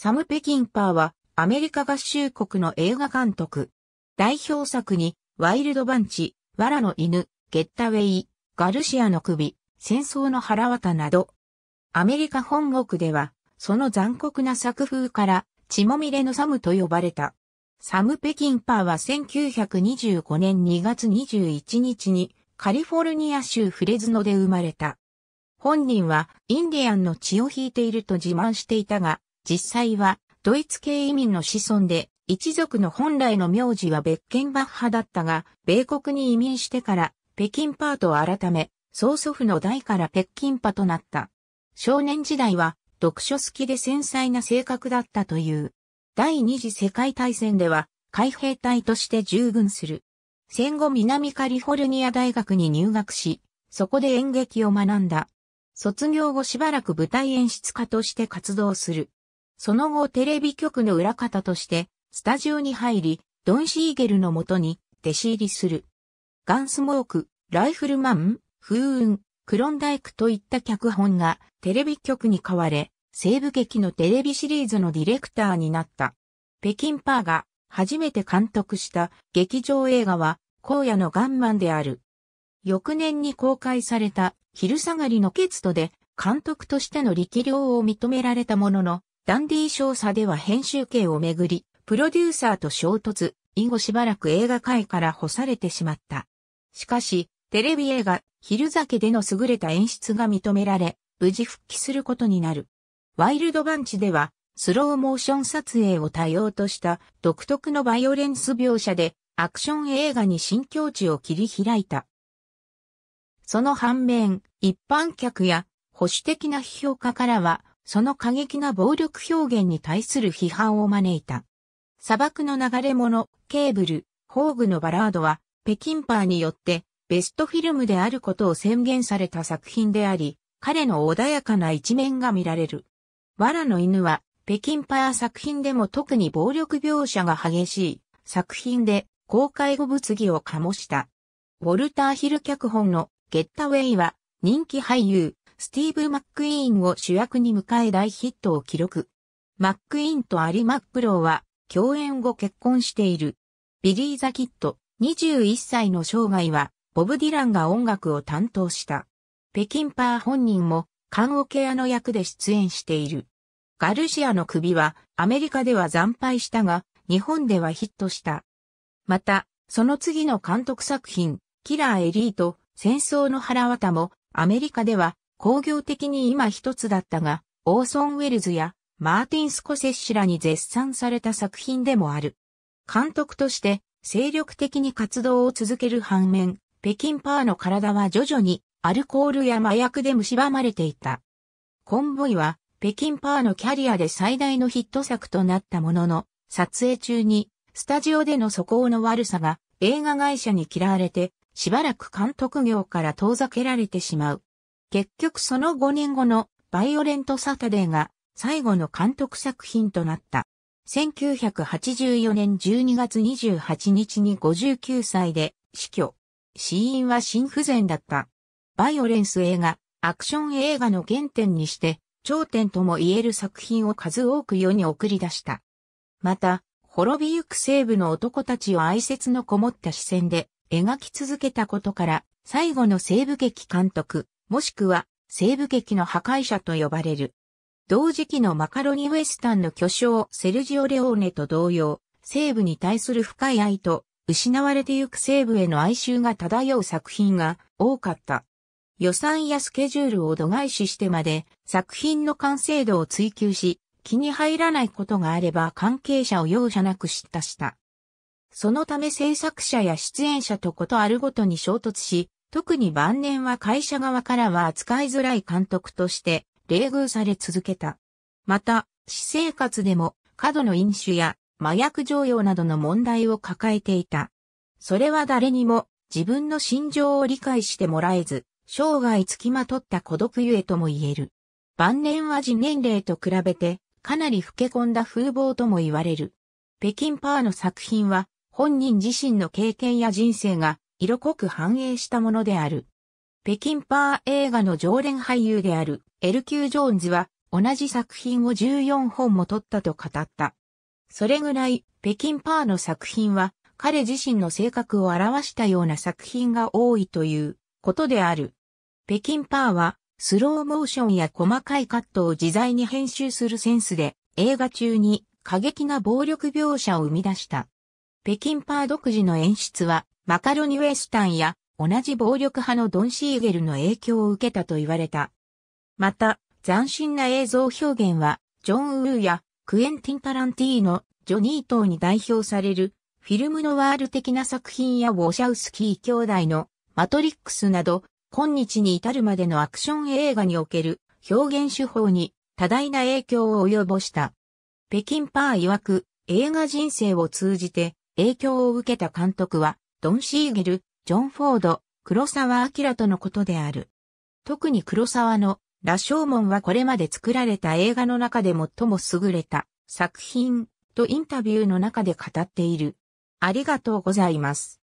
サム・ペキンパーはアメリカ合衆国の映画監督。代表作にワイルドバンチ、ワラの犬、ゲッタウェイ、ガルシアの首、戦争の腹渡など、アメリカ本国では、その残酷な作風から、血もみれのサムと呼ばれた。サム・ペキンパーは1925年2月21日に、カリフォルニア州フレズノで生まれた。本人は、インディアンの血を引いていると自慢していたが、実際はドイツ系移民の子孫で、一族の本来の名字はベッケンバッハだったが、米国に移民してから北京パーと改め、曽祖父の代から北京パとなった。少年時代は読書好きで繊細な性格だったという。第二次世界大戦では海兵隊として従軍する。戦後南カリフォルニア大学に入学し、そこで演劇を学んだ。卒業後しばらく舞台演出家として活動する。その後テレビ局の裏方として、スタジオに入り、ドン・シーゲルのもとに弟子入りする。ガンスモーク、ライフルマン、風雲、クロンダイクといった脚本がテレビ局に変われ、西部劇のテレビシリーズのディレクターになった。北京パーが初めて監督した劇場映画は、荒野のガンマンである。翌年に公開された昼下がりのケツトで監督としての力量を認められたものの、ダンディ少佐では編集権をめぐり、プロデューサーと衝突、以後しばらく映画界から干されてしまった。しかし、テレビ映画、昼酒での優れた演出が認められ、無事復帰することになる。ワイルドバンチでは、スローモーション撮影を多用とした独特のバイオレンス描写で、アクション映画に新境地を切り開いた。その反面、一般客や保守的な批評家からは、その過激な暴力表現に対する批判を招いた。砂漠の流れ物、ケーブル、宝具のバラードは、北京パーによって、ベストフィルムであることを宣言された作品であり、彼の穏やかな一面が見られる。わらの犬は、北京パー作品でも特に暴力描写が激しい作品で、公開後物議を醸した。ウォルターヒル脚本のゲッタウェイは、人気俳優、スティーブ・マックイーンを主役に迎え大ヒットを記録。マックイーンとアリ・マックローは共演後結婚している。ビリー・ザ・キッド、21歳の生涯は、ボブ・ディランが音楽を担当した。北京パー本人も、カンオケアの役で出演している。ガルシアの首は、アメリカでは惨敗したが、日本ではヒットした。また、その次の監督作品、キラーエリート、戦争の腹渡も、アメリカでは工業的に今一つだったが、オーソン・ウェルズやマーティン・スコセッシらに絶賛された作品でもある。監督として精力的に活動を続ける反面、北京パーの体は徐々にアルコールや麻薬で蝕まれていた。コンボイは北京パーのキャリアで最大のヒット作となったものの、撮影中にスタジオでの素行の悪さが映画会社に嫌われてしばらく監督業から遠ざけられてしまう。結局その5年後のバイオレントサタデーが最後の監督作品となった。1984年12月28日に59歳で死去。死因は心不全だった。バイオレンス映画、アクション映画の原点にして、頂点とも言える作品を数多く世に送り出した。また、滅びゆく西部の男たちを哀切のこもった視線で描き続けたことから、最後の西部劇監督、もしくは西部劇の破壊者と呼ばれる。同時期のマカロニウエスタンの巨匠セルジオ・レオーネと同様、西部に対する深い愛と失われてゆく西部への哀愁が漂う作品が多かった。予算やスケジュールを度外視してまで作品の完成度を追求し、気に入らないことがあれば関係者を容赦なく叱咤した。そのため制作者や出演者とことあるごとに衝突し、特に晩年は会社側からは扱いづらい監督として冷遇され続けた。また、私生活でも過度の飲酒や麻薬常用などの問題を抱えていた。それは誰にも自分の心情を理解してもらえず、生涯つきまとった孤独ゆえとも言える。晩年は自年齢と比べてかなり老け込んだ風貌とも言われる。北京パーの作品は本人自身の経験や人生が色濃く反映したものである。北京パー映画の常連俳優であるエル・キュー・ジョーンズは同じ作品を14本も撮ったと語った。それぐらい北京パーの作品は彼自身の性格を表したような作品が多いということである。北京パーはスローモーションや細かいカットを自在に編集するセンスで映画中に過激な暴力描写を生み出した。北京パー独自の演出はマカロニウェスタンや同じ暴力派のドン・シーゲルの影響を受けたと言われた。また、斬新な映像表現は、ジョン・ウーやクエンティン・タランティーノ、ジョニー等に代表される、フィルムのワール的な作品やウォシャウスキー兄弟のマトリックスなど、今日に至るまでのアクション映画における表現手法に多大な影響を及ぼした。北京パー曰く映画人生を通じて影響を受けた監督はドン・シーゲル、ジョン・フォード、黒沢明とのことである。特に黒沢の羅生門はこれまで作られた映画の中で最も優れた作品とインタビューの中で語っている。ありがとうございます。